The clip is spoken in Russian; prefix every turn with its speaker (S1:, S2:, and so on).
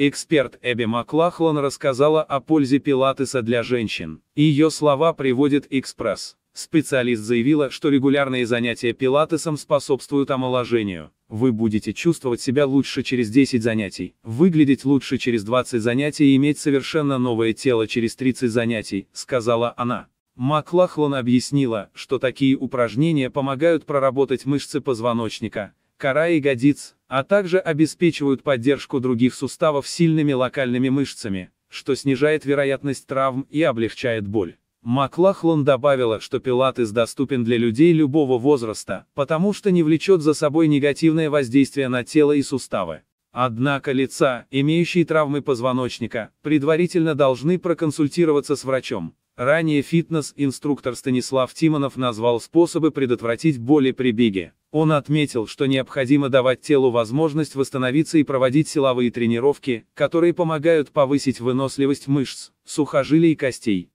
S1: Эксперт Эбби Маклахлан рассказала о пользе пилатеса для женщин. Ее слова приводит «Экспресс». Специалист заявила, что регулярные занятия пилатесом способствуют омоложению. Вы будете чувствовать себя лучше через 10 занятий, выглядеть лучше через 20 занятий и иметь совершенно новое тело через 30 занятий, сказала она. Маклахлан объяснила, что такие упражнения помогают проработать мышцы позвоночника, кора ягодиц, а также обеспечивают поддержку других суставов сильными локальными мышцами, что снижает вероятность травм и облегчает боль. Маклахлон добавила, что пилатес доступен для людей любого возраста, потому что не влечет за собой негативное воздействие на тело и суставы. Однако лица, имеющие травмы позвоночника, предварительно должны проконсультироваться с врачом, Ранее фитнес-инструктор Станислав Тимонов назвал способы предотвратить боли при беге. Он отметил, что необходимо давать телу возможность восстановиться и проводить силовые тренировки, которые помогают повысить выносливость мышц, сухожилий и костей.